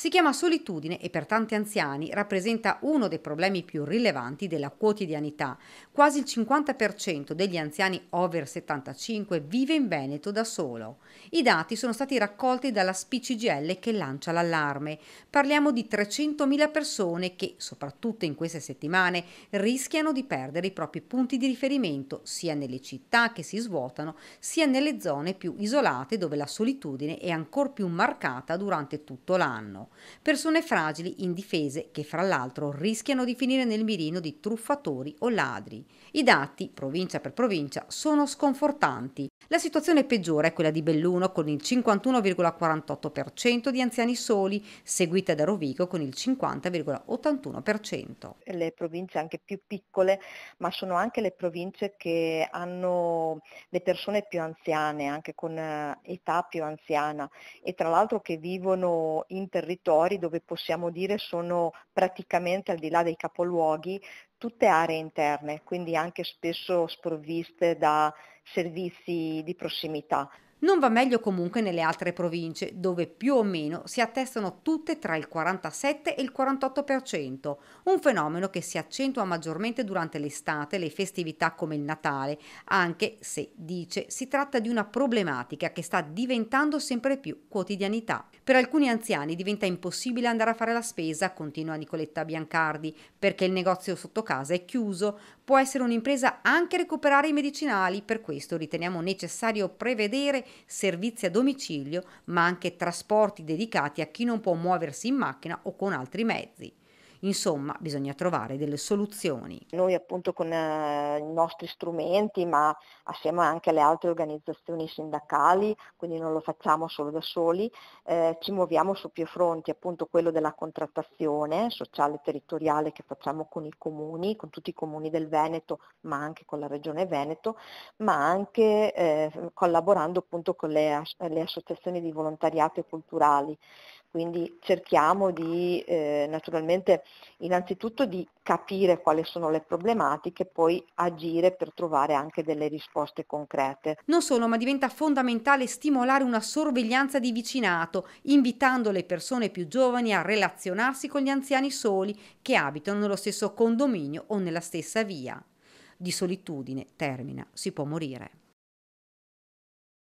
Si chiama solitudine e per tanti anziani rappresenta uno dei problemi più rilevanti della quotidianità. Quasi il 50% degli anziani over 75 vive in Veneto da solo. I dati sono stati raccolti dalla SPCGL che lancia l'allarme. Parliamo di 300.000 persone che, soprattutto in queste settimane, rischiano di perdere i propri punti di riferimento sia nelle città che si svuotano, sia nelle zone più isolate dove la solitudine è ancora più marcata durante tutto l'anno persone fragili, indifese, che fra l'altro rischiano di finire nel mirino di truffatori o ladri. I dati, provincia per provincia, sono sconfortanti. La situazione peggiore è quella di Belluno con il 51,48% di anziani soli, seguita da Rovigo con il 50,81%. Le province anche più piccole, ma sono anche le province che hanno le persone più anziane, anche con eh, età più anziana e tra l'altro che vivono in territori territori dove possiamo dire sono praticamente al di là dei capoluoghi tutte aree interne, quindi anche spesso sprovviste da servizi di prossimità. Non va meglio comunque nelle altre province, dove più o meno si attestano tutte tra il 47 e il 48%, un fenomeno che si accentua maggiormente durante l'estate le festività come il Natale, anche se, dice, si tratta di una problematica che sta diventando sempre più quotidianità. Per alcuni anziani diventa impossibile andare a fare la spesa, continua Nicoletta Biancardi, perché il negozio sotto casa è chiuso, può essere un'impresa anche recuperare i medicinali, per questo riteniamo necessario prevedere servizi a domicilio, ma anche trasporti dedicati a chi non può muoversi in macchina o con altri mezzi. Insomma, bisogna trovare delle soluzioni. Noi appunto con eh, i nostri strumenti, ma assieme anche alle altre organizzazioni sindacali, quindi non lo facciamo solo da soli, eh, ci muoviamo su più fronti, appunto quello della contrattazione sociale e territoriale che facciamo con i comuni, con tutti i comuni del Veneto, ma anche con la Regione Veneto, ma anche eh, collaborando appunto con le, le associazioni di volontariato e culturali. Quindi cerchiamo di eh, naturalmente innanzitutto di capire quali sono le problematiche, poi agire per trovare anche delle risposte concrete. Non solo, ma diventa fondamentale stimolare una sorveglianza di vicinato, invitando le persone più giovani a relazionarsi con gli anziani soli che abitano nello stesso condominio o nella stessa via. Di solitudine, termina, si può morire.